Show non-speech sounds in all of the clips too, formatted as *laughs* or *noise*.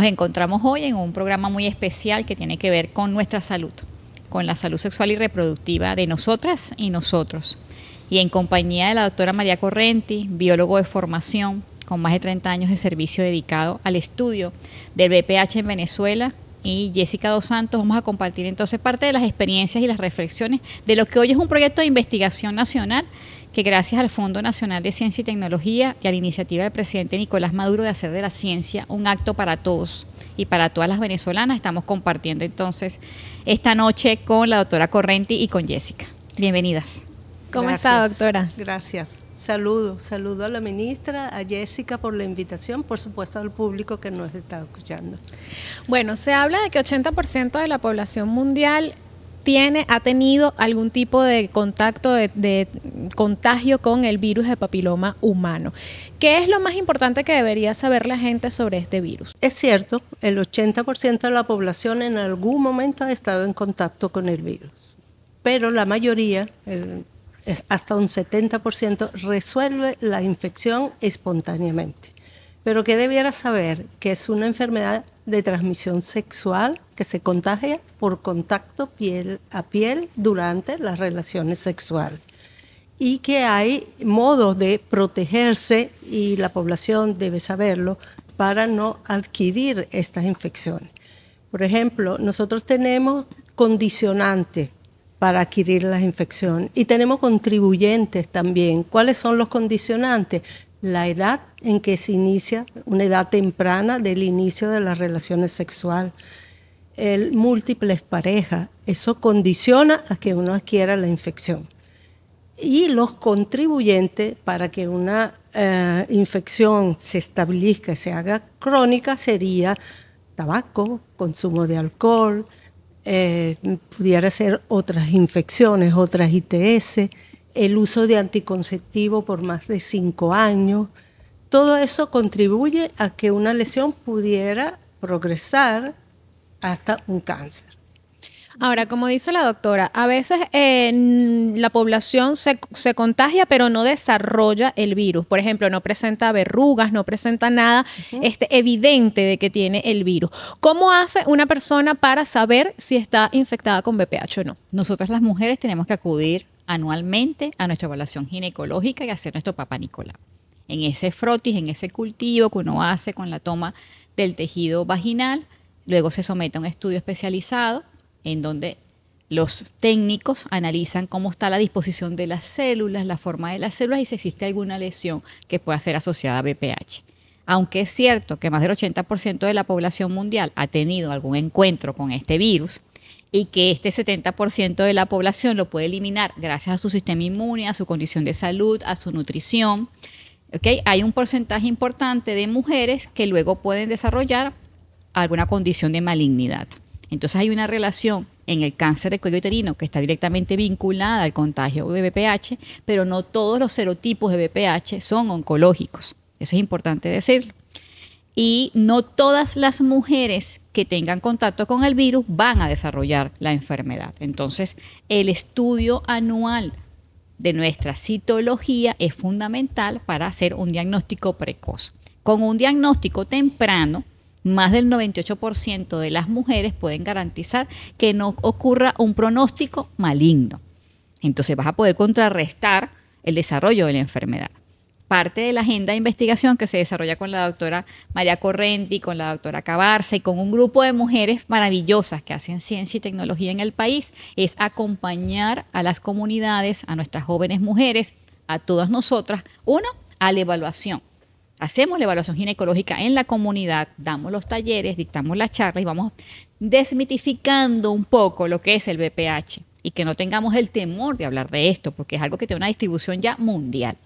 nos encontramos hoy en un programa muy especial que tiene que ver con nuestra salud, con la salud sexual y reproductiva de nosotras y nosotros. Y en compañía de la doctora María Correnti, biólogo de formación, con más de 30 años de servicio dedicado al estudio del BPH en Venezuela, y Jessica Dos Santos, vamos a compartir entonces parte de las experiencias y las reflexiones de lo que hoy es un proyecto de investigación nacional que gracias al Fondo Nacional de Ciencia y Tecnología y a la iniciativa del presidente Nicolás Maduro de hacer de la ciencia un acto para todos y para todas las venezolanas, estamos compartiendo entonces esta noche con la doctora Correnti y con Jessica. Bienvenidas. ¿Cómo está, doctora? Gracias. Saludo, saludo a la ministra, a Jessica por la invitación, por supuesto al público que nos está escuchando. Bueno, se habla de que 80% de la población mundial tiene, ha tenido algún tipo de contacto, de, contagio con el virus de papiloma humano. ¿Qué es lo más importante que debería saber la gente sobre este virus? Es cierto, el 80% de la población en algún momento ha estado en contacto con el virus, pero la mayoría, hasta un 70%, resuelve la infección espontáneamente pero que debiera saber que es una enfermedad de transmisión sexual que se contagia por contacto piel a piel durante las relaciones sexuales y que hay modos de protegerse y la población debe saberlo para no adquirir estas infecciones. Por ejemplo, nosotros tenemos condicionantes para adquirir las infecciones y tenemos contribuyentes también. ¿Cuáles son los condicionantes? la edad en que se inicia, una edad temprana del inicio de las relaciones sexuales, el múltiples parejas, eso condiciona a que uno adquiera la infección. Y los contribuyentes para que una eh, infección se establezca, se haga crónica, sería tabaco, consumo de alcohol, eh, pudiera ser otras infecciones, otras ITS, el uso de anticonceptivo por más de cinco años. Todo eso contribuye a que una lesión pudiera progresar hasta un cáncer. Ahora, como dice la doctora, a veces eh, la población se, contagia pero no desarrolla el virus. Por ejemplo, no presenta verrugas, no presenta nada este, evidente de que tiene el virus. ¿Cómo hace una persona para saber si está infectada con BPH o no? Nosotras las mujeres tenemos que acudir anualmente a nuestra evaluación ginecológica y hacer nuestro Papa Nicolás. En ese frotis, en ese cultivo que uno hace con la toma del tejido vaginal, luego se somete a un estudio especializado en donde los técnicos analizan cómo está la disposición de las células, la forma de las células y si existe alguna lesión que pueda ser asociada a BPH. Aunque es cierto que más del 80% de la población mundial ha tenido algún encuentro con este virus, y que este 70% de la población lo puede eliminar gracias a su sistema inmune, a su condición de salud, a su nutrición. ¿Okay? Hay un porcentaje importante de mujeres que luego pueden desarrollar alguna condición de malignidad. Entonces hay una relación en el cáncer de cuello uterino que está directamente vinculada al contagio de BPH, pero no todos los serotipos de BPH son oncológicos. Eso es importante decirlo y no todas las mujeres que tengan contacto con el virus van a desarrollar la enfermedad. Entonces, el estudio anual de nuestra citología es fundamental para hacer un diagnóstico precoz. Con un diagnóstico temprano, más del 98% de las mujeres pueden garantizar que no ocurra un pronóstico maligno. Entonces vas a poder contrarrestar el desarrollo de la enfermedad parte de la agenda de investigación que se desarrolla con la doctora María Correnti, con la doctora Cabarza y con un grupo de mujeres maravillosas que hacen ciencia y tecnología en el país, es acompañar a las comunidades, a nuestras jóvenes mujeres, a todas nosotras, uno, a la evaluación. Hacemos la evaluación ginecológica en la comunidad, damos los talleres, dictamos las charlas y vamos desmitificando un poco lo que es el BPH y que no tengamos el temor de hablar de esto, porque es algo que tiene una distribución ya mundial.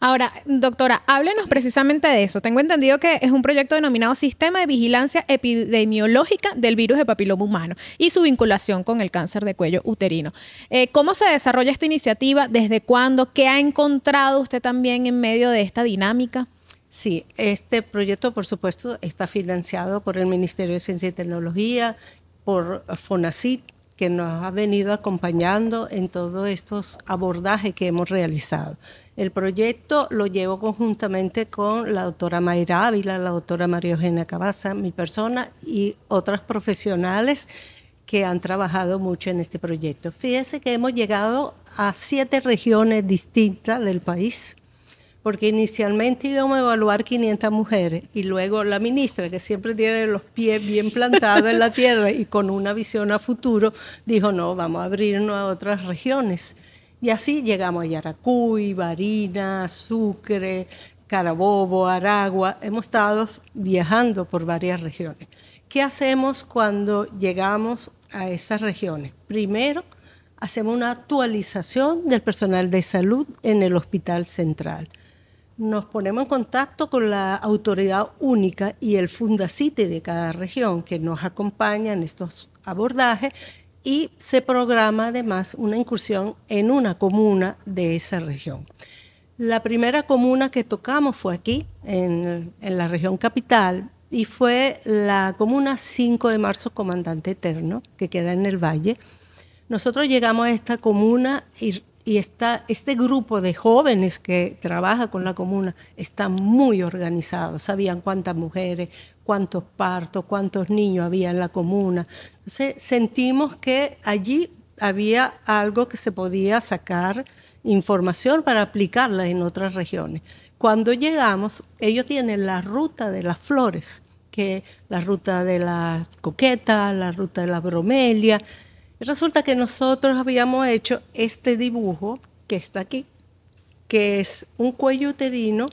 Ahora, doctora, háblenos precisamente de eso. Tengo entendido que es un proyecto denominado Sistema de Vigilancia Epidemiológica del Virus de Papiloma Humano y su vinculación con el cáncer de cuello uterino. Eh, ¿Cómo se desarrolla esta iniciativa? ¿Desde cuándo? ¿Qué ha encontrado usted también en medio de esta dinámica? Sí, este proyecto, por supuesto, está financiado por el Ministerio de Ciencia y Tecnología, por FONACIT, que nos ha venido acompañando en todos estos abordajes que hemos realizado. El proyecto lo llevo conjuntamente con la doctora Mayra Ávila, la doctora María Eugenia Cabaza, mi persona y otras profesionales que han trabajado mucho en este proyecto. Fíjese que hemos llegado a siete regiones distintas del país porque inicialmente íbamos a evaluar 500 mujeres y luego la ministra, que siempre tiene los pies bien plantados en la tierra y con una visión a futuro, dijo, no, vamos a abrirnos a otras regiones. Y así llegamos a Yaracuy, Barina, Sucre, Carabobo, Aragua. Hemos estado viajando por varias regiones. ¿Qué hacemos cuando llegamos a esas regiones? Primero, hacemos una actualización del personal de salud en el hospital central nos ponemos en contacto con la autoridad única y el fundacite de cada región que nos acompaña en estos abordajes y se programa además una incursión en una comuna de esa región. La primera comuna que tocamos fue aquí, en, en la región capital, y fue la comuna 5 de marzo, Comandante Eterno, que queda en el valle. Nosotros llegamos a esta comuna y y está, este grupo de jóvenes que trabaja con la comuna está muy organizado. Sabían cuántas mujeres, cuántos partos, cuántos niños había en la comuna. Entonces sentimos que allí había algo que se podía sacar información para aplicarla en otras regiones. Cuando llegamos, ellos tienen la ruta de las flores, que la ruta de la coqueta la ruta de la bromelia, Resulta que nosotros habíamos hecho este dibujo que está aquí, que es un cuello uterino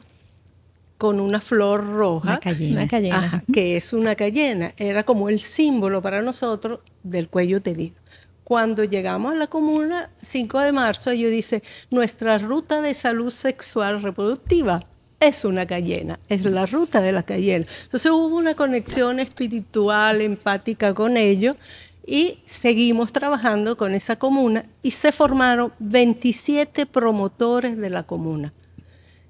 con una flor roja. cayena. que es una cayena. Era como el símbolo para nosotros del cuello uterino. Cuando llegamos a la comuna, 5 de marzo, ellos dicen, nuestra ruta de salud sexual reproductiva es una cayena, es la ruta de la cayena. Entonces hubo una conexión espiritual, empática con ellos y seguimos trabajando con esa comuna y se formaron 27 promotores de la comuna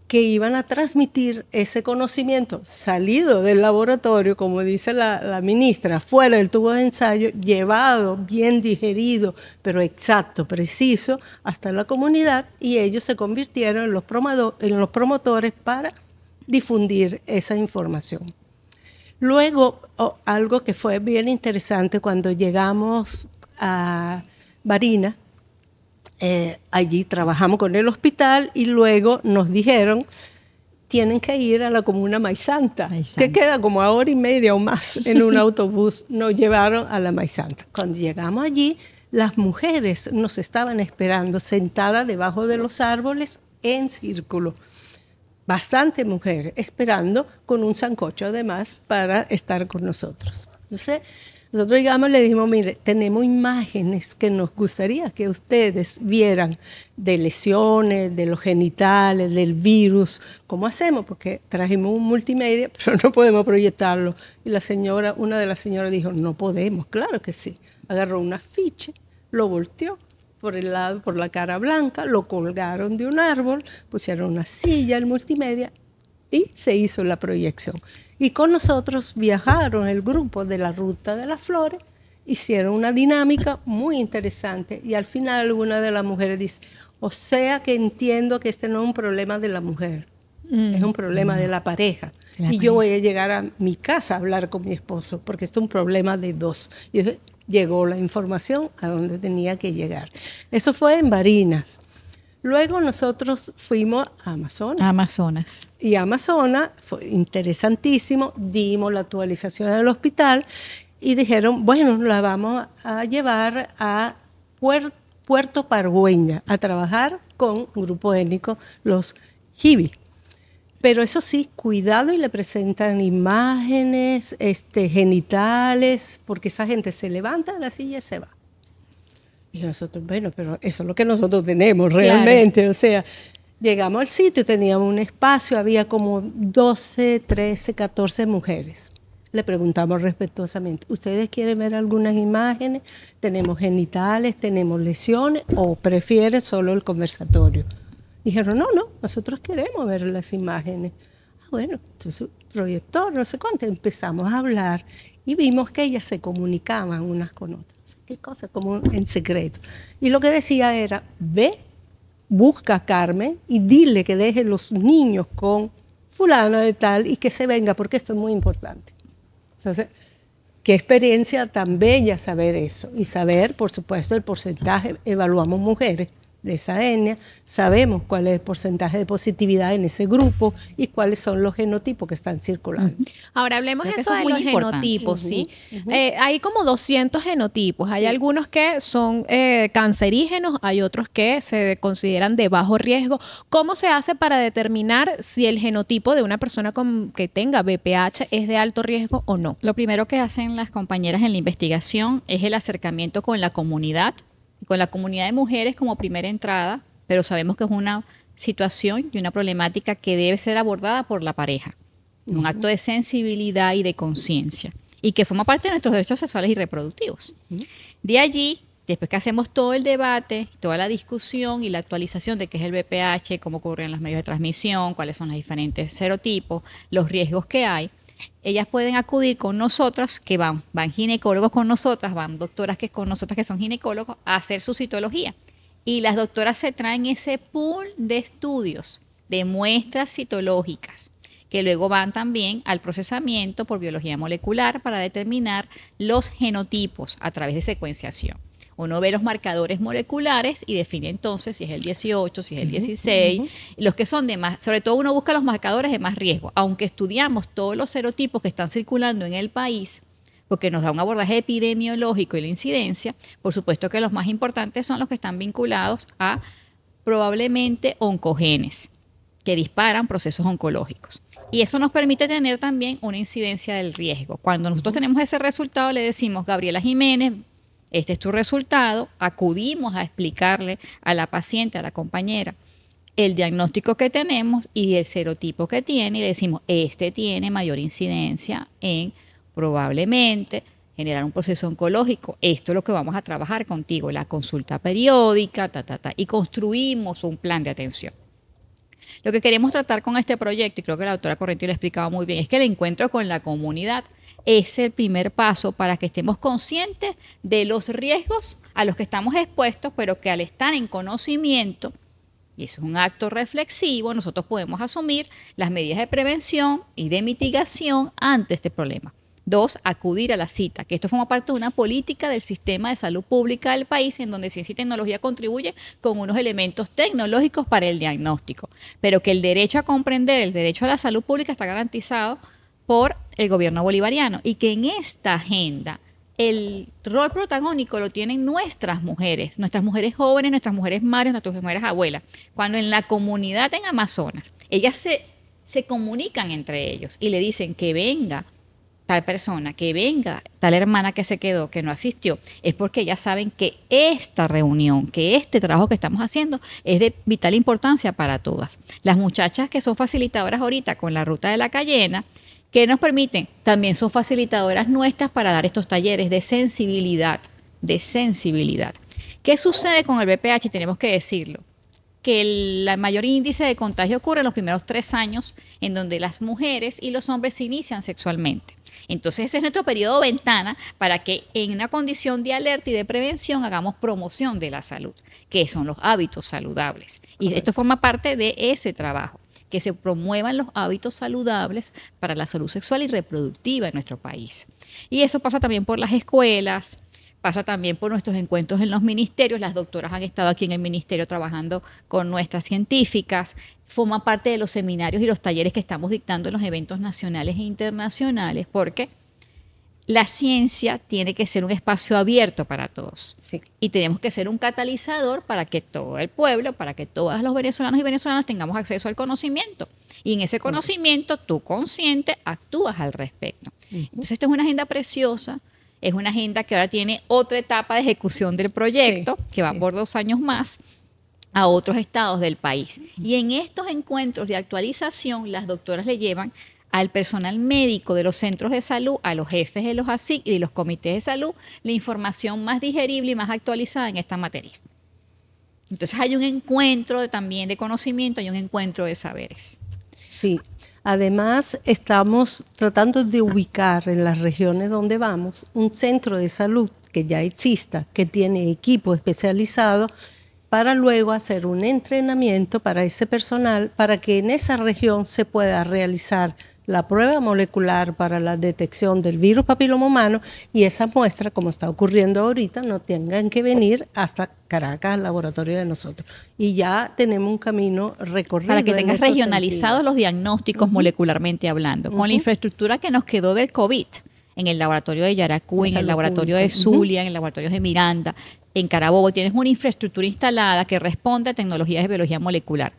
que iban a transmitir ese conocimiento salido del laboratorio, como dice la, ministra, fuera del tubo de ensayo, llevado, bien digerido, pero exacto, preciso, hasta la comunidad y ellos se convirtieron en los promotores para difundir esa información. Luego, algo que fue bien interesante cuando llegamos a Barina, eh, allí trabajamos con el hospital y luego nos dijeron tienen que ir a la comuna Maisanta, santa que queda como hora y media o más *laughs* en un autobús. Nos llevaron a la santa. Cuando llegamos allí, las mujeres nos estaban esperando sentadas debajo de los árboles en círculo bastante mujer esperando con un sancocho además para estar con nosotros. Entonces, nosotros llegamos y le dijimos, mire, tenemos imágenes que nos gustaría que ustedes vieran de lesiones, de los genitales, del virus. ¿Cómo hacemos? Porque trajimos un multimedia, *laughs* pero no podemos proyectarlo. Y la señora, una de las señoras dijo, no podemos, claro que sí. Agarró un afiche, lo volteó por el lado, por la cara blanca, lo colgaron de un árbol, pusieron una silla, en multimedia y se hizo la proyección. Y con nosotros viajaron el grupo de la Ruta de las Flores, hicieron una dinámica muy interesante y al final una de las mujeres dice, o sea que entiendo que este no es un problema de la mujer, es un mm. problema mm. de la pareja. y yo voy a llegar a mi casa a hablar con mi esposo porque esto es un problema de dos. Y yo llegó la información a donde tenía que llegar. Eso fue en Barinas. Luego nosotros fuimos a Amazonas. Amazonas. Y Amazonas fue interesantísimo, dimos la actualización al hospital y dijeron, bueno, la vamos a llevar a Puerto Pargüeña a trabajar con un grupo étnico, los jibis. Pero eso sí, cuidado y le presentan imágenes, este, genitales, porque esa gente se levanta de la silla y se va. Y nosotros, bueno, pero eso es lo que nosotros tenemos realmente. O sea, llegamos al sitio, teníamos un espacio, había como 12, 13, 14 mujeres. Le preguntamos respetuosamente, ¿ustedes quieren ver algunas imágenes? ¿Tenemos genitales? ¿Tenemos lesiones? ¿O prefieren solo el conversatorio? Dijeron, no, no, nosotros queremos ver las imágenes. Ah, bueno, entonces proyector, no sé cuánto, empezamos a hablar y vimos que ellas se comunicaban unas con otras. qué cosa, como en secreto. Y lo que decía era, ve, busca a Carmen y dile que deje los niños con fulano de tal y que se venga, porque esto es muy importante. Entonces, qué experiencia tan bella saber eso y saber, por supuesto, el porcentaje, evaluamos mujeres, de esa etnia, sabemos cuál es el porcentaje de positividad en ese grupo y cuáles son los genotipos que están circulando. Ahora hablemos de los genotipos, ¿sí? Eh, hay como 200 genotipos, hay algunos que son eh, cancerígenos, hay otros que se consideran de bajo riesgo. ¿Cómo se hace para determinar si el genotipo de una persona que tenga BPH es de alto riesgo o no? Lo primero que hacen las compañeras en la investigación es el acercamiento con la comunidad con la comunidad de mujeres como primera entrada, pero sabemos que es una situación y una problemática que debe ser abordada por la pareja, un acto de sensibilidad y de conciencia, y que forma parte de nuestros derechos sexuales y reproductivos. De allí, después que hacemos todo el debate, toda la discusión y la actualización de qué es el BPH, cómo ocurren los medios de transmisión, cuáles son los diferentes serotipos, los riesgos que hay, ellas pueden acudir con nosotras, que van, van ginecólogos con nosotras, van doctoras que con nosotras que son ginecólogos, a hacer su citología. Y las doctoras se traen ese pool de estudios, de muestras citológicas, que luego van también al procesamiento por biología molecular para determinar los genotipos a través de secuenciación. Uno ve los marcadores moleculares y define entonces si es el 18, si es el 16, los que son de más, sobre todo uno busca los marcadores de más riesgo. Aunque estudiamos todos los serotipos que están circulando en el país, porque nos da un abordaje epidemiológico y la incidencia, por supuesto que los más importantes son los que están vinculados a probablemente oncogenes, que disparan procesos oncológicos. Y eso nos permite tener también una incidencia del riesgo. Cuando nosotros tenemos ese resultado, le decimos, Gabriela Jiménez, este es tu resultado, acudimos a explicarle a la paciente, a la compañera, el diagnóstico que tenemos y el serotipo que tiene y decimos, este tiene mayor incidencia en probablemente generar un proceso oncológico. Esto es lo que vamos a trabajar contigo, la consulta periódica, ta, ta, ta, y construimos un plan de atención. Lo que queremos tratar con este proyecto, y creo que la doctora Correnti lo explicaba muy bien, es que el encuentro con la comunidad es el primer paso para que estemos conscientes de los riesgos a los que estamos expuestos, pero que al estar en conocimiento, y eso es un acto reflexivo, nosotros podemos asumir las medidas de prevención y de mitigación ante este problema. Dos, acudir a la cita, que esto forma parte de una política del sistema de salud pública del país en donde Ciencia y Tecnología contribuye con unos elementos tecnológicos para el diagnóstico, pero que el derecho a comprender, el derecho a la salud pública está garantizado por el gobierno bolivariano y que en esta agenda el rol protagónico lo tienen nuestras mujeres, nuestras mujeres jóvenes, nuestras mujeres madres, nuestras mujeres abuelas, cuando en la comunidad en Amazonas ellas se, se comunican entre ellos y le dicen que venga tal persona, que venga tal hermana que se quedó, que no asistió, es porque ya saben que esta reunión, que este trabajo que estamos haciendo es de vital importancia para todas. Las muchachas que son facilitadoras ahorita con la ruta de la Cayena, que nos permiten, también son facilitadoras nuestras para dar estos talleres de sensibilidad, de sensibilidad. ¿Qué sucede con el BPH? Tenemos que decirlo que el mayor índice de contagio ocurre en los primeros tres años, en donde las mujeres y los hombres se inician sexualmente. Entonces ese es nuestro periodo ventana para que en una condición de alerta y de prevención hagamos promoción de la salud, que son los hábitos saludables. Y esto forma parte de ese trabajo, que se promuevan los hábitos saludables para la salud sexual y reproductiva en nuestro país. Y eso pasa también por las escuelas, pasa también por nuestros encuentros en los ministerios. Las doctoras han estado aquí en el ministerio trabajando con nuestras científicas, forma parte de los seminarios y los talleres que estamos dictando en los eventos nacionales e internacionales, porque la ciencia tiene que ser un espacio abierto para todos. Y tenemos que ser un catalizador para que todo el pueblo, para que todos los venezolanos y venezolanas tengamos acceso al conocimiento. Y en ese conocimiento tú consciente actúas al respecto. Entonces, esto es una agenda preciosa es una agenda que ahora tiene otra etapa de ejecución del proyecto, que va por dos años más, a otros estados del país. Y en estos encuentros de actualización, las doctoras le llevan al personal médico de los centros de salud, a los jefes de los ASIC y de los comités de salud, la información más digerible y más actualizada en esta materia. Entonces hay un encuentro también de conocimiento, hay un encuentro de saberes. Sí, Además, estamos tratando de ubicar en las regiones donde vamos un centro de salud que ya exista, que tiene equipo especializado, para luego hacer un entrenamiento para ese personal, para que en esa región se pueda realizar la prueba molecular para la detección del virus papiloma humano y esa muestra, como está ocurriendo ahorita, no tengan que venir hasta Caracas, al laboratorio de nosotros. Y ya tenemos un camino recorrido. Para que tengas regionalizados los diagnósticos molecularmente hablando, con la infraestructura que nos quedó del COVID en el laboratorio de Yaracuy, en el laboratorio de Zulia, en el laboratorio de Miranda, en Carabobo, tienes una infraestructura instalada que responde a tecnologías de biología molecular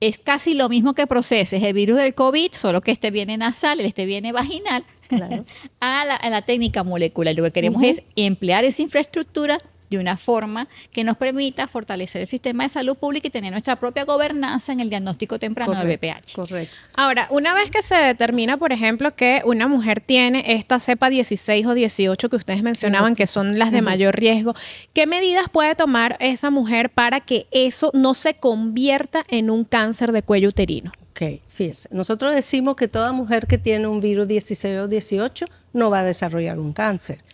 es casi lo mismo que proceses el virus del COVID, solo que este viene nasal, este viene vaginal, *laughs* a, la, técnica molecular. Lo que queremos es emplear esa infraestructura de una forma que nos permita fortalecer el sistema de salud pública y tener nuestra propia gobernanza en el diagnóstico temprano del BPH. Correcto. Ahora, una vez que se determina, por ejemplo, que una mujer tiene esta cepa 16 o 18 que ustedes mencionaban, que son las de mayor riesgo, ¿qué medidas puede tomar esa mujer para que eso no se convierta en un cáncer de cuello uterino? Ok, fíjense, nosotros decimos que toda mujer que tiene un virus 16 o 18 no va a desarrollar un cáncer,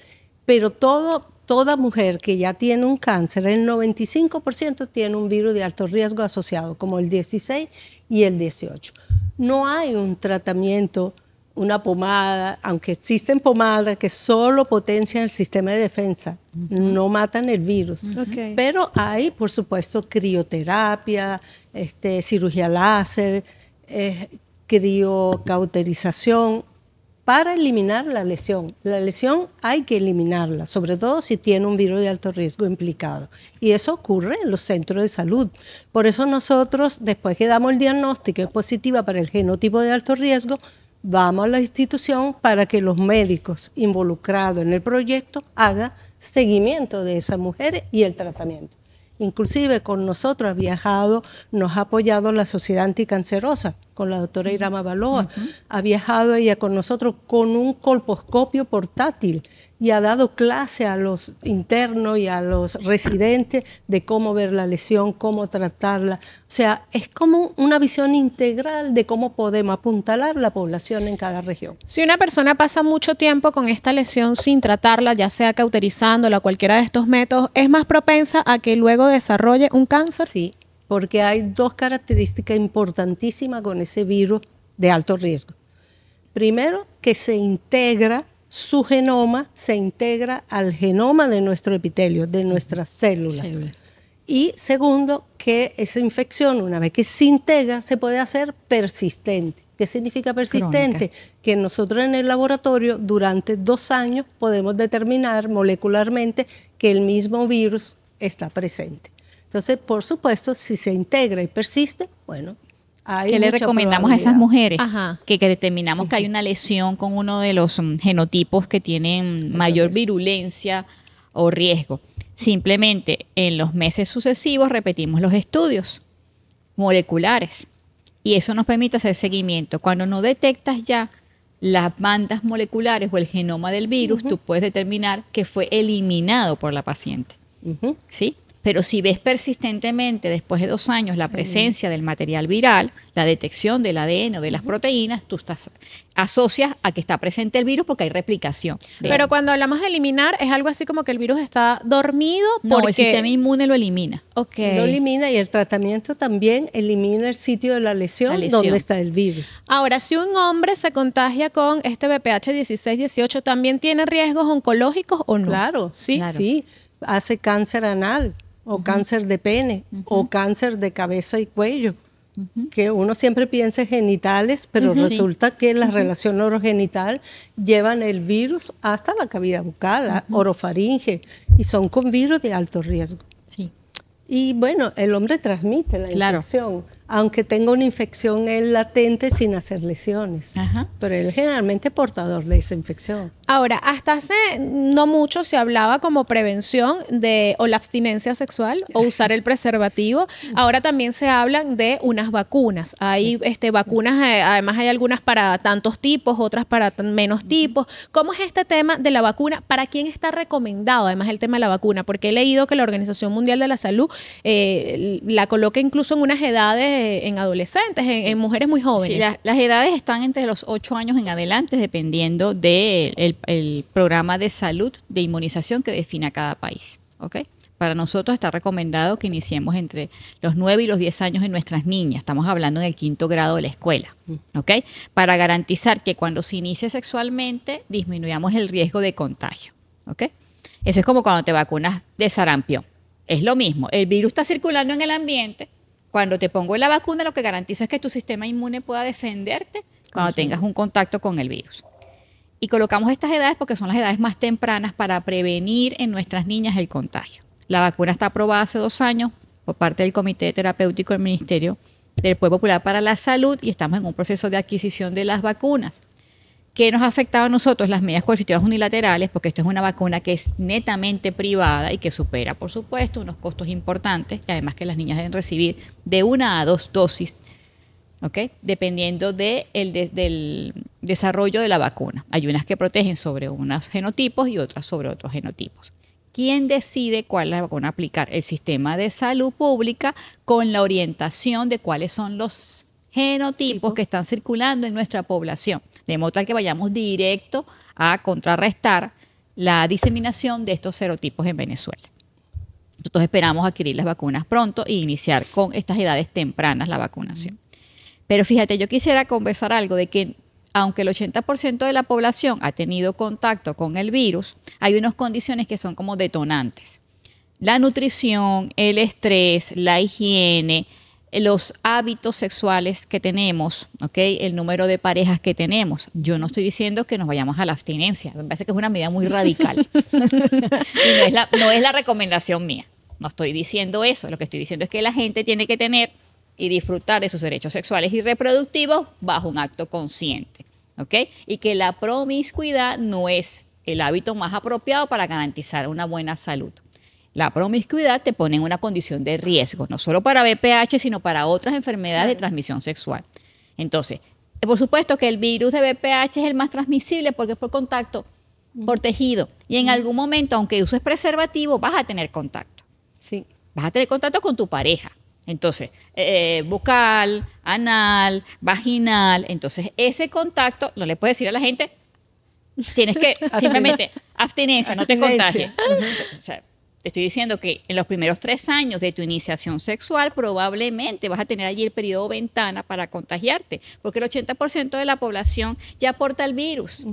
pero todo toda mujer que ya tiene un cáncer, el 95% tiene un virus de alto riesgo asociado, como el 16 y el 18. No hay un tratamiento, una pomada, aunque existen pomadas que solo potencian el sistema de defensa, no matan el virus. Pero hay, por supuesto, crioterapia, este, cirugía láser, eh, criocauterización, para eliminar la lesión. La lesión hay que eliminarla, sobre todo si tiene un virus de alto riesgo implicado. Y eso ocurre en los centros de salud. Por eso nosotros, después que damos el diagnóstico, es positiva para el genotipo de alto riesgo, vamos a la institución para que los médicos involucrados en el proyecto hagan seguimiento de esas mujeres y el tratamiento. Inclusive con nosotros ha viajado, nos ha apoyado la Sociedad Anticancerosa con la doctora Irama Baloa. Ha viajado ella con nosotros con un colposcopio portátil y ha dado clase a los internos y a los residentes de cómo ver la lesión, cómo tratarla. O sea, es como una visión integral de cómo podemos apuntalar la población en cada región. Si una persona pasa mucho tiempo con esta lesión sin tratarla, ya sea cauterizándola o cualquiera de estos métodos, ¿es más propensa a que luego desarrolle un cáncer? Sí, porque hay dos características importantísimas con ese virus de alto riesgo. Primero, que se integra su genoma, se integra al genoma de nuestro epitelio, de nuestras células. Y segundo, que esa infección, una vez que se integra, se puede hacer persistente. ¿Qué significa persistente? Que nosotros en el laboratorio durante dos años podemos determinar molecularmente que el mismo virus está presente. Entonces, por supuesto, si se integra y persiste, bueno, hay ¿Qué le recomendamos a esas mujeres que, determinamos que hay una lesión con uno de los mm, genotipos que tienen mayor virulencia o riesgo? Simplemente en los meses sucesivos repetimos los estudios moleculares y eso nos permite hacer seguimiento. Cuando no detectas ya las bandas moleculares o el genoma del virus, tú puedes determinar que fue eliminado por la paciente. ¿Sí? Pero si ves persistentemente después de dos años la presencia del material viral, la detección del ADN o de las proteínas, tú estás, asocias a que está presente el virus porque hay replicación. Pero cuando hablamos de eliminar, es algo así como que el virus está dormido porque... el sistema inmune lo elimina. Lo elimina y el tratamiento también elimina el sitio de la lesión, donde está el virus. Ahora, si un hombre se contagia con este BPH 16-18, ¿también tiene riesgos oncológicos o no? Claro, sí, sí. Hace cáncer anal, o cáncer de pene, o cáncer de cabeza y cuello, que uno siempre piensa genitales, pero resulta que la relación orogenital llevan el virus hasta la cavidad bucal, orofaringe, y son con virus de alto riesgo. Y bueno, el hombre transmite la infección, aunque tenga una infección latente sin hacer lesiones, pero él generalmente portador de esa infección. Ahora, hasta hace no mucho se hablaba como prevención de o la abstinencia sexual o *laughs* usar el preservativo. Ahora también se hablan de unas vacunas. Hay este, vacunas, eh, además hay algunas para tantos tipos, otras para menos tipos. ¿Cómo es este tema de la vacuna? ¿Para quién está recomendado además el tema de la vacuna? Porque he leído que la Organización Mundial de la Salud eh, la coloca incluso en unas edades eh, en adolescentes, en, mujeres muy jóvenes. Sí, las edades están entre los 8 años en adelante, dependiendo del el, programa de salud de inmunización que define a cada país. Para nosotros está recomendado que iniciemos entre los 9 y los 10 años en nuestras niñas. Estamos hablando del quinto grado de la escuela. Mm. Para garantizar que cuando se inicie sexualmente disminuyamos el riesgo de contagio. Eso es como cuando te vacunas de sarampión. Es lo mismo. El virus está circulando en el ambiente. Cuando te pongo la vacuna, lo que garantizo es que tu sistema inmune pueda defenderte cuando tengas un contacto con el virus. Y colocamos estas edades porque son las edades más tempranas para prevenir en nuestras niñas el contagio. La vacuna está aprobada hace dos años por parte del Comité Terapéutico del Ministerio del Pueblo Popular para la Salud y estamos en un proceso de adquisición de las vacunas. ¿Qué nos ha afectado a nosotros? Las medidas coercitivas unilaterales, porque esto es una vacuna que es netamente privada y que supera, por supuesto, unos costos importantes y además que las niñas deben recibir de una a dos dosis ¿ok? Dependiendo del desarrollo de la vacuna. Hay unas que protegen sobre unos genotipos y otras sobre otros genotipos. ¿Quién decide cuál la vacuna aplicar? El sistema de salud pública con la orientación de cuáles son los genotipos que están circulando en nuestra población. De modo tal que vayamos directo a contrarrestar la diseminación de estos serotipos en Venezuela. Nosotros esperamos adquirir las vacunas pronto e iniciar con estas edades tempranas la vacunación. Pero fíjate, yo quisiera conversar algo de que aunque el 80% de la población ha tenido contacto con el virus, hay unas condiciones que son como detonantes. La nutrición, el estrés, la higiene, los hábitos sexuales que tenemos, El número de parejas que tenemos. Yo no estoy diciendo que nos vayamos a la abstinencia, me parece que es una medida muy radical. *laughs* y no es la recomendación mía, no estoy diciendo eso, lo que estoy diciendo es que la gente tiene que tener y disfrutar de sus derechos sexuales y reproductivos bajo un acto consciente. ¿ok? Y que la promiscuidad no es el hábito más apropiado para garantizar una buena salud. La promiscuidad te pone en una condición de riesgo, no solo para BPH, sino para otras enfermedades de transmisión sexual. Entonces, por supuesto que el virus de VPH es el más transmisible porque es por contacto, por tejido. Y en algún momento, aunque uses preservativo, vas a tener contacto. Sí. Vas a tener contacto con tu pareja entonces, eh, bucal, anal, vaginal. Entonces, ese contacto no le puedes decir a la gente, tienes que *laughs* simplemente abstinencia, no te contagies. O sea, te estoy diciendo que en los primeros tres años de tu iniciación sexual probablemente vas a tener allí el periodo ventana para contagiarte, porque el 80% de la población ya aporta el virus.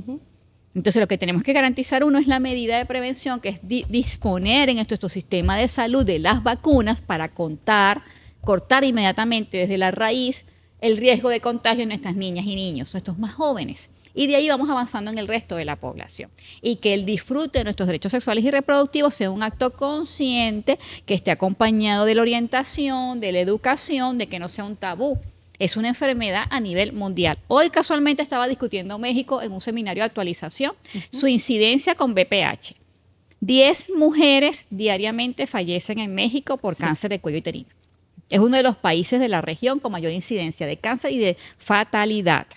Entonces lo que tenemos que garantizar uno es la medida de prevención, que es disponer en nuestro sistema de salud de las vacunas para contar cortar inmediatamente desde la raíz el riesgo de contagio en nuestras niñas y niños, nuestros más jóvenes. Y de ahí vamos avanzando en el resto de la población. Y que el disfrute de nuestros derechos sexuales y reproductivos sea un acto consciente que esté acompañado de la orientación, de la educación, de que no sea un tabú. Es una enfermedad a nivel mundial. Hoy casualmente estaba discutiendo México en un seminario de actualización su incidencia con BPH. Diez mujeres diariamente fallecen en México por cáncer de cuello uterino. Es uno de los países de la región con mayor incidencia de cáncer y de fatalidad.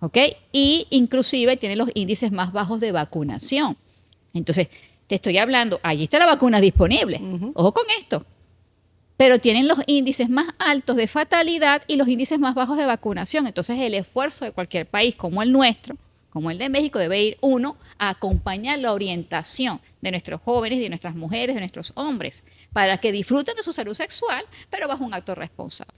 ¿Ok? Y inclusive tiene los índices más bajos de vacunación. Entonces, te estoy hablando, allí está la vacuna disponible. Ojo con esto. Pero tienen los índices más altos de fatalidad y los índices más bajos de vacunación. Entonces, el esfuerzo de cualquier país como el nuestro como el de México, debe ir uno a acompañar la orientación de nuestros jóvenes, de nuestras mujeres, de nuestros hombres, para que disfruten de su salud sexual, pero bajo un acto responsable.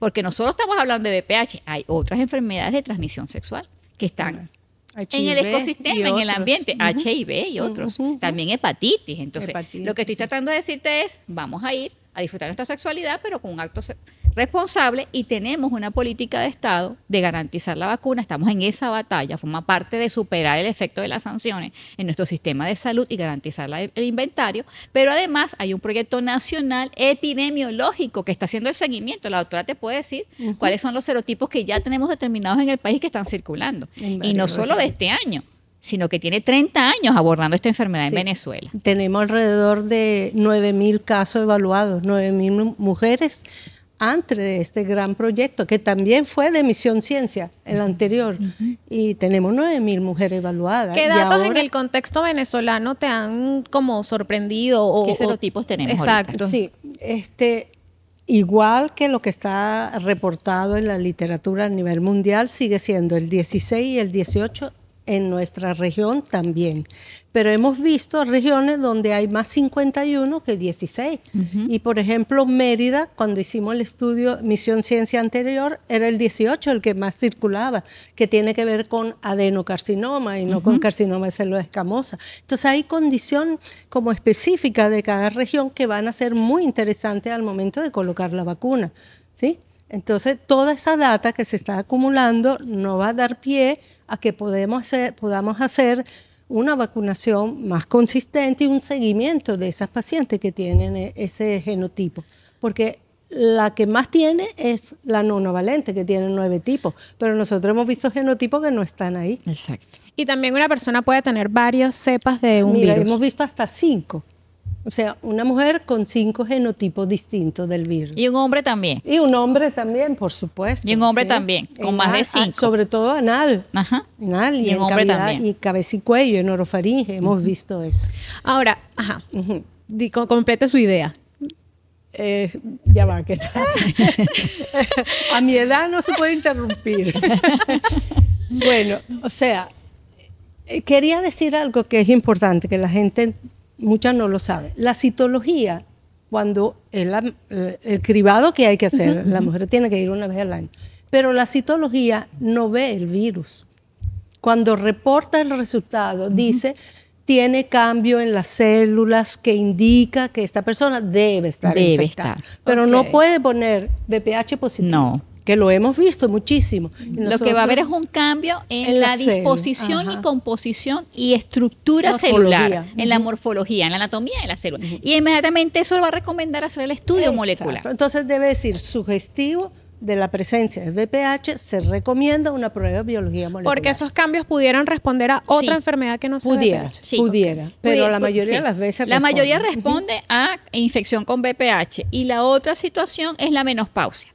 Porque nosotros estamos hablando de BPH, hay otras enfermedades de transmisión sexual que están en el ecosistema, en el ambiente, HIV y otros, también hepatitis. Entonces, lo que estoy tratando de decirte es, vamos a ir a disfrutar nuestra sexualidad, pero con un acto responsable y tenemos una política de Estado de garantizar la vacuna. Estamos en esa batalla, forma parte de superar el efecto de las sanciones en nuestro sistema de salud y garantizar el inventario, pero además hay un proyecto nacional epidemiológico que está haciendo el seguimiento. La doctora te puede decir cuáles son los serotipos que ya tenemos determinados en el país que están circulando. Y no solo de este año sino que tiene 30 años abordando esta enfermedad en Venezuela. Tenemos alrededor de 9.000 casos evaluados, 9.000 mujeres antes de este gran proyecto, que también fue de Misión Ciencia, el anterior, y tenemos 9.000 mujeres evaluadas. ¿Qué datos en el contexto venezolano te han como sorprendido? O, ¿Qué serotipos tenemos? Exacto. este, igual que lo que está reportado en la literatura a nivel mundial, sigue siendo el 16 y el 18 en nuestra región también. Pero hemos visto regiones donde hay más 51 que 16. Y por ejemplo, Mérida, cuando hicimos el estudio Misión Ciencia anterior, era el 18 el que más circulaba, que tiene que ver con adenocarcinoma y no con carcinoma de célula escamosa. Entonces hay condición como específica de cada región que van a ser muy interesantes al momento de colocar la vacuna. ¿sí? Entonces, toda esa data que se está acumulando no va a dar pie a que podemos hacer, podamos hacer una vacunación más consistente y un seguimiento de esas pacientes que tienen e, ese genotipo. Porque la que más tiene es la nonovalente, que tiene nueve tipos, pero nosotros hemos visto genotipos que no están ahí. Exacto. Y también una persona puede tener varias cepas de un Mira, virus. Hemos visto hasta cinco. O sea, una mujer con cinco genotipos distintos del virus. Y un hombre también. Y un hombre también, por supuesto. Y un hombre también, con más de ah, cinco. Sobre todo anal. Ajá. Anal y, en hombre Y cabeza y cuello, en orofaringe, hemos visto eso. Ahora, ajá, su idea. Eh, ya va, ¿qué tal? *laughs* A mi edad no se puede interrumpir. *laughs* bueno, o sea, eh, quería decir algo que es importante, que la gente muchas no lo saben. La citología, cuando eh, el, cribado que hay que hacer, la mujer tiene que ir una vez al año, pero la citología no ve el virus. Cuando reporta el resultado, dice, tiene cambio en las células que indica que esta persona debe estar infectada. Estar. Pero no puede poner de pH positivo. No que lo hemos visto muchísimo. lo que va a haber es un cambio en, la, disposición y composición y estructura celular, en la morfología, en la anatomía de la célula. Y inmediatamente eso lo va a recomendar hacer el estudio molecular. Entonces debe decir sugestivo, de la presencia de VPH se recomienda una prueba de biología molecular. Porque esos cambios pudieran responder a otra enfermedad que no sea pudiera, VPH. Sí, pudiera, pero la pues, mayoría de las veces La mayoría responde a infección con VPH y la otra situación es la menopausia,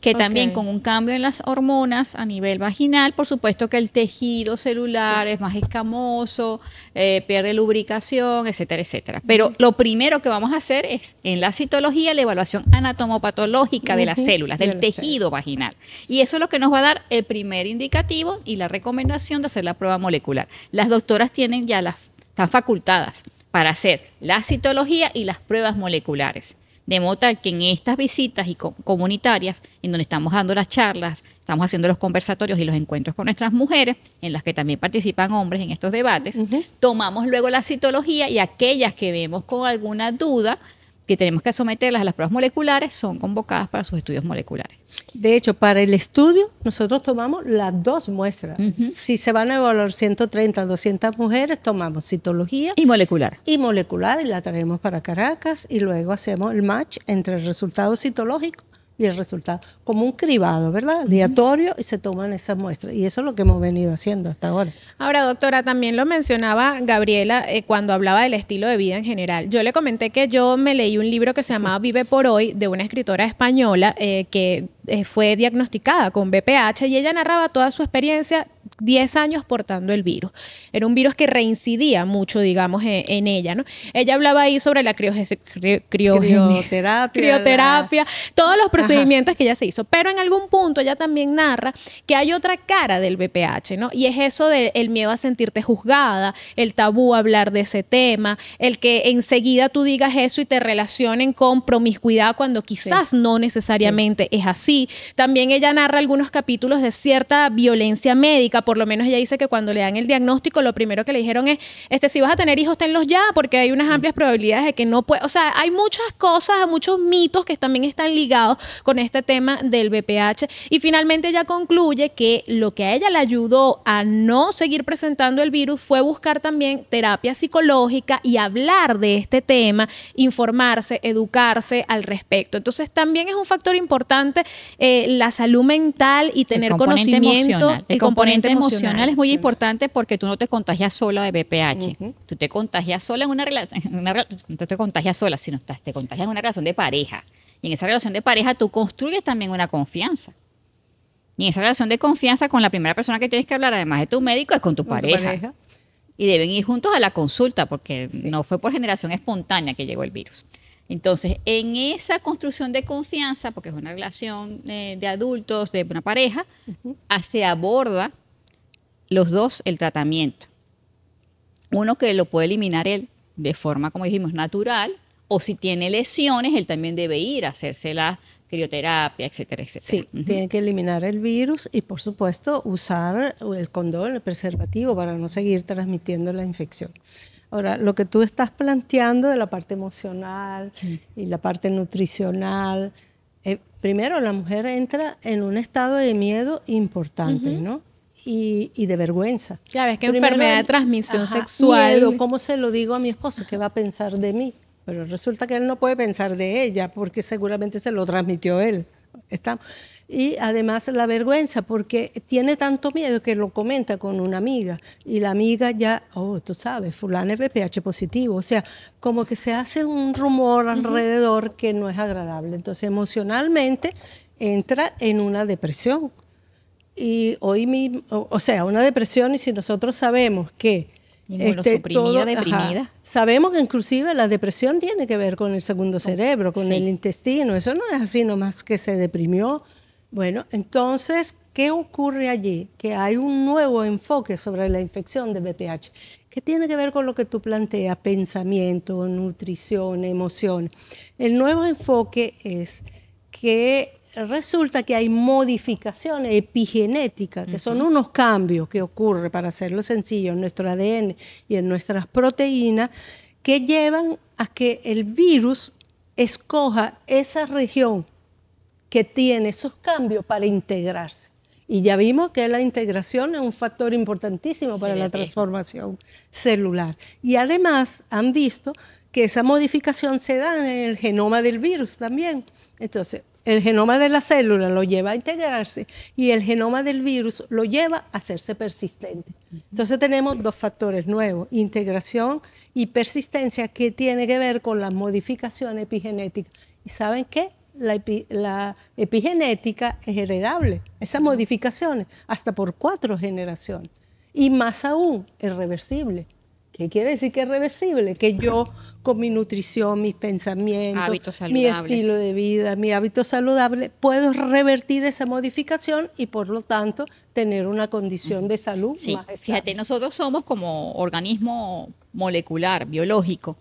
que también con un cambio en las hormonas a nivel vaginal, por supuesto que el tejido celular es más escamoso, eh, pierde lubricación, etcétera, etcétera. Pero lo primero que vamos a hacer es en la citología la evaluación anatomopatológica de las células, del tejido vaginal. Y eso es lo que nos va a dar el primer indicativo y la recomendación de hacer la prueba molecular. Las doctoras tienen ya las, están facultadas para hacer la citología y las pruebas moleculares. De modo tal que en estas visitas comunitarias, en donde estamos dando las charlas, estamos haciendo los conversatorios y los encuentros con nuestras mujeres, en las que también participan hombres en estos debates, tomamos luego la citología y aquellas que vemos con alguna duda, que tenemos que someterlas a las pruebas moleculares son convocadas para sus estudios moleculares. De hecho, para el estudio nosotros tomamos las dos muestras. Si se van a evaluar 130 200 mujeres, tomamos citología y molecular. Y molecular y la traemos para Caracas y luego hacemos el match entre el resultado citológico y el resultado, como un cribado, ¿verdad? Aleatorio y se toman esas muestras. Y eso es lo que hemos venido haciendo hasta ahora. Ahora, doctora, también lo mencionaba Gabriela eh, cuando hablaba del estilo de vida en general. Yo le comenté que yo me leí un libro que se llamaba Vive por hoy de una escritora española eh, que eh, fue diagnosticada con BPH y ella narraba toda su experiencia 10 años portando el virus. Era un virus que reincidía mucho, digamos, en, ella, ¿no? Ella hablaba ahí sobre la crioterapia, crioterapia todos los procedimientos que ella se hizo. Pero en algún punto ella también narra que hay otra cara del BPH, ¿no? Y es eso del miedo a sentirte juzgada, el tabú hablar de ese tema, el que enseguida tú digas eso y te relacionen con promiscuidad cuando quizás no necesariamente es así. También ella narra algunos capítulos de cierta violencia médica por lo menos ella dice que cuando le dan el diagnóstico, lo primero que le dijeron es, este, si vas a tener hijos, tenlos ya, porque hay unas amplias probabilidades de que no puede, o sea, hay muchas cosas, muchos mitos que también están ligados con este tema del BPH. Y finalmente ella concluye que lo que a ella le ayudó a no seguir presentando el virus fue buscar también terapia psicológica y hablar de este tema, informarse, educarse al respecto. Entonces también es un factor importante eh, la salud mental y tener conocimiento, el componente, emocional, es muy importante porque tú no te contagias sola de BPH. Tú te contagias sola en una relación, no te contagias sola, sino te contagias en una relación de pareja. Y en esa relación de pareja tú construyes también una confianza. Y en esa relación de confianza con la primera persona que tienes que hablar, además de tu médico, es con tu, pareja. Y deben ir juntos a la consulta porque no fue por generación espontánea que llegó el virus. Entonces, en esa construcción de confianza, porque es una relación eh, de adultos, de una pareja, ah, se aborda los dos el tratamiento. Uno que lo puede eliminar él de forma, como dijimos, natural, o si tiene lesiones, él también debe ir a hacerse la crioterapia, etcétera, etcétera. Sí, tiene que eliminar el virus y, por supuesto, usar el condón, el preservativo, para no seguir transmitiendo la infección. Ahora, lo que tú estás planteando de la parte emocional y la parte nutricional, eh, primero la mujer entra en un estado de miedo importante, ¿no? y, de vergüenza. Claro, es que enfermedad de transmisión sexual. ¿Cómo se lo digo a mi esposo? ¿Qué va a pensar de mí? Pero resulta que él no puede pensar de ella porque seguramente se lo transmitió él. Está. Y además la vergüenza, porque tiene tanto miedo que lo comenta con una amiga y la amiga ya, oh, tú sabes, fulano es VPH positivo. O sea, como que se hace un rumor alrededor que no es agradable. Entonces, emocionalmente entra en una depresión y hoy mismo, o sea, una depresión y si nosotros sabemos que... Este, todo, deprimida. sabemos que inclusive la depresión tiene que ver con el segundo cerebro, con el intestino. Eso no es así nomás que se deprimió. Bueno, entonces, ¿qué ocurre allí? Que hay un nuevo enfoque sobre la infección de BPH, que tiene que ver con lo que tú planteas, pensamiento, nutrición, emoción. El nuevo enfoque es que resulta que hay modificaciones epigenéticas, que son unos cambios que ocurren, para hacerlo sencillo, en nuestro ADN y en nuestras proteínas, que llevan a que el virus escoja esa región que tiene esos cambios para integrarse. Y ya vimos que la integración es un factor importantísimo para la transformación celular. Y además han visto que esa modificación se da en el genoma del virus también. Entonces, el genoma de la célula lo lleva a integrarse y el genoma del virus lo lleva a hacerse persistente. Entonces tenemos dos factores nuevos, integración y persistencia, que tiene que ver con las modificaciones epigenéticas. ¿Y saben qué? La, la, epigenética es heredable, esas modificaciones, hasta por cuatro generaciones. Y más aún, es reversible. ¿Qué quiere decir que es reversible, que yo con mi nutrición, mis pensamientos, mi estilo de vida, mi hábito saludable, puedo revertir esa modificación y por lo tanto tener una condición de salud. Sí, fíjate, nosotros somos como organismo molecular, biológico.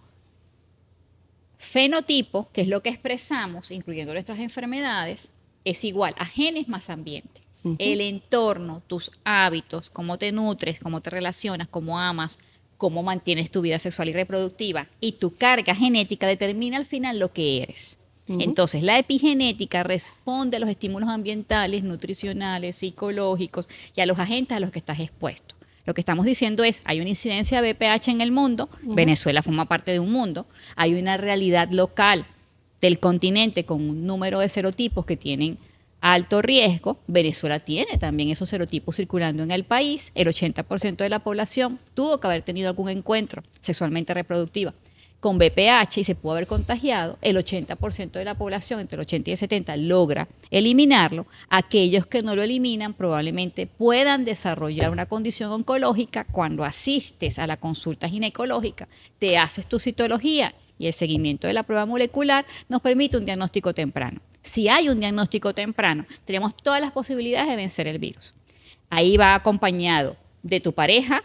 Fenotipo, que es lo que expresamos, incluyendo nuestras enfermedades, es igual a genes más ambiente. El entorno, tus hábitos, cómo te nutres, cómo te relacionas, cómo amas, cómo mantienes tu vida sexual y reproductiva y tu carga genética determina al final lo que eres. Entonces, la epigenética responde a los estímulos ambientales, nutricionales, psicológicos y a los agentes a los que estás expuesto. Lo que estamos diciendo es, hay una incidencia de BPH en el mundo, Venezuela forma parte de un mundo, hay una realidad local del continente con un número de serotipos que tienen alto riesgo, Venezuela tiene también esos serotipos circulando en el país, el 80% de la población tuvo que haber tenido algún encuentro sexualmente reproductiva con BPH y se pudo haber contagiado, el 80% de la población, entre el 80 y el 70, logra eliminarlo. Aquellos que no lo eliminan probablemente puedan desarrollar una condición oncológica cuando asistes a la consulta ginecológica, te haces tu citología y el seguimiento de la prueba molecular nos permite un diagnóstico temprano si hay un diagnóstico temprano, tenemos todas las posibilidades de vencer el virus. Ahí va acompañado de tu pareja,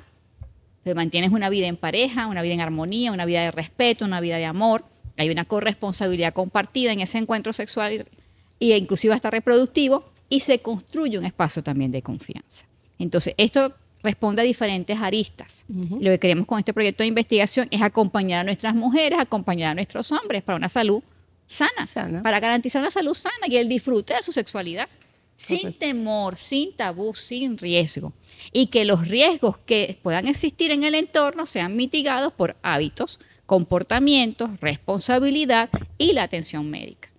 te mantienes una vida en pareja, una vida en armonía, una vida de respeto, una vida de amor. Hay una corresponsabilidad compartida en ese encuentro sexual e inclusive hasta reproductivo y se construye un espacio también de confianza. Entonces, esto responde a diferentes aristas. Lo que queremos con este proyecto de investigación es acompañar a nuestras mujeres, acompañar a nuestros hombres para una salud sana, para garantizar la salud sana y el disfrute de su sexualidad, sin temor, sin tabú, sin riesgo. Y que los riesgos que puedan existir en el entorno sean mitigados por hábitos, comportamientos, responsabilidad y la atención médica.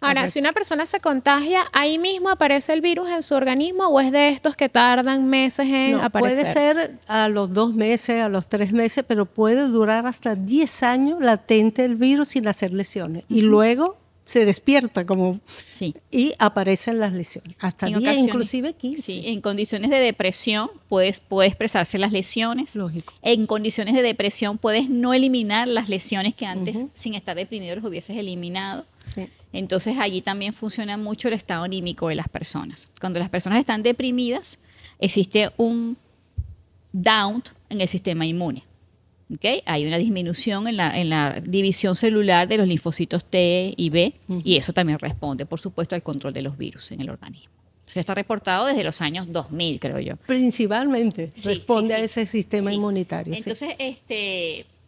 Ahora, si una persona se contagia, ahí mismo aparece el virus en su organismo o es de estos que tardan meses en aparecer? Puede ser a los dos meses, a los tres meses, pero puede durar hasta 10 años latente el virus sin hacer lesiones. Y luego se despierta como sí. y aparecen las lesiones, hasta inclusive 15. Sí, en condiciones de depresión puedes, expresarse las lesiones. Lógico. En condiciones de depresión puedes no eliminar las lesiones que antes sin estar deprimido los hubieses eliminado. Entonces allí también funciona mucho el estado anímico de las personas. Cuando las personas están deprimidas, existe un down en el sistema inmune. Hay una disminución en la, en la, división celular de los linfocitos T y B y eso también responde, por supuesto, al control de los virus en el organismo. Se está reportado desde los años 2000, creo yo. Principalmente responde a ese sistema inmunitario. Entonces, este, este...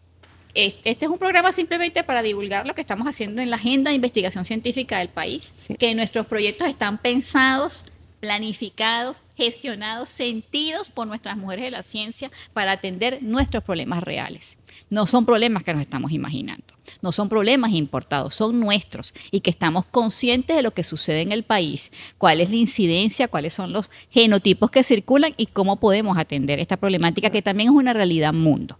Este, es un programa simplemente para divulgar lo que estamos haciendo en la agenda de investigación científica del país, que nuestros proyectos están pensados planificados, gestionados, sentidos por nuestras mujeres de la ciencia para atender nuestros problemas reales. No son problemas que nos estamos imaginando, no son problemas importados, son nuestros y que estamos conscientes de lo que sucede en el país, cuál es la incidencia, cuáles son los genotipos que circulan y cómo podemos atender esta problemática que también es una realidad mundo.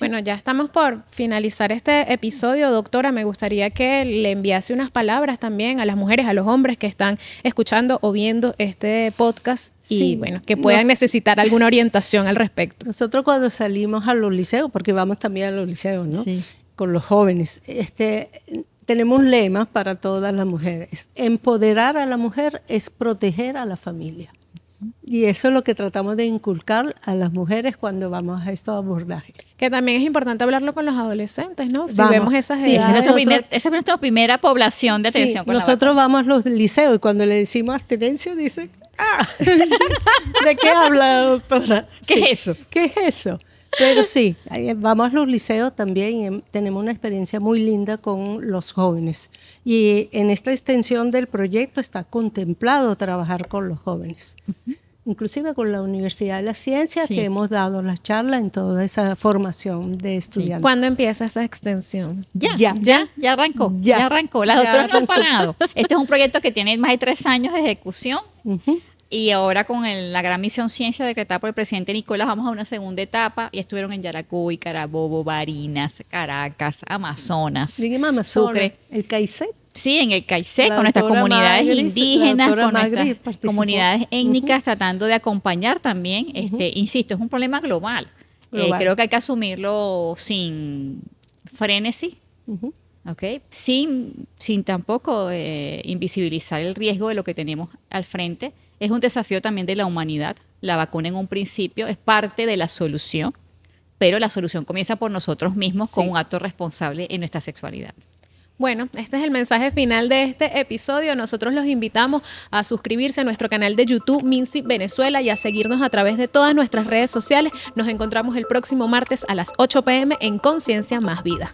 Bueno, ya estamos por finalizar este episodio, doctora. Me gustaría que le enviase unas palabras también a las mujeres, a los hombres que están escuchando o viendo este podcast y bueno, que puedan necesitar alguna orientación al respecto. Nosotros cuando salimos a los liceos, porque vamos también a los liceos, ¿no? Con los jóvenes, este, tenemos lemas para todas las mujeres. Empoderar a la mujer es proteger a la familia. Y eso es lo que tratamos de inculcar a las mujeres cuando vamos a estos abordajes. Que también es importante hablarlo con los adolescentes, ¿no? Si vemos esas edades. Esa, es nuestra primera población de atención. nosotros vamos a los liceos y cuando le decimos abstinencia dicen, ah, *laughs* ¿de qué habla doctora? ¿Qué es eso? ¿Qué es eso? Pero sí, vamos a los liceos también y em, tenemos una experiencia muy linda con los jóvenes. Y en esta extensión del proyecto está contemplado trabajar con los jóvenes. Inclusive con la Universidad de las Ciencias, que hemos dado la charla en toda esa formación de estudiantes. ¿Cuándo empieza esa extensión? Ya, ya, ya, ya arrancó, ya, arrancó. La doctora no *laughs* Este es un proyecto que tiene más de tres años de ejecución. Y ahora con la gran misión ciencia decretada por el presidente Nicolás, vamos a una segunda etapa y estuvieron en Yaracuy, Carabobo, Barinas, Caracas, Amazonas, Amazonas Sucre. El CAICET. Sí, en el CAICET, con nuestras comunidades indígenas, con nuestras comunidades étnicas, tratando de acompañar también, este, insisto, es un problema eh, global. creo que hay que asumirlo sin frenesí. Sin, sin tampoco eh, invisibilizar el riesgo de lo que tenemos al frente es un desafío también de la humanidad. La vacuna en un principio es parte de la solución, pero la solución comienza por nosotros mismos con un acto responsable en nuestra sexualidad. Bueno, este es el mensaje final de este episodio. Nosotros los invitamos a suscribirse a nuestro canal de YouTube Minci Venezuela y a seguirnos a través de todas nuestras redes sociales. Nos encontramos el próximo martes a las 8 pm en Conciencia Más Vida.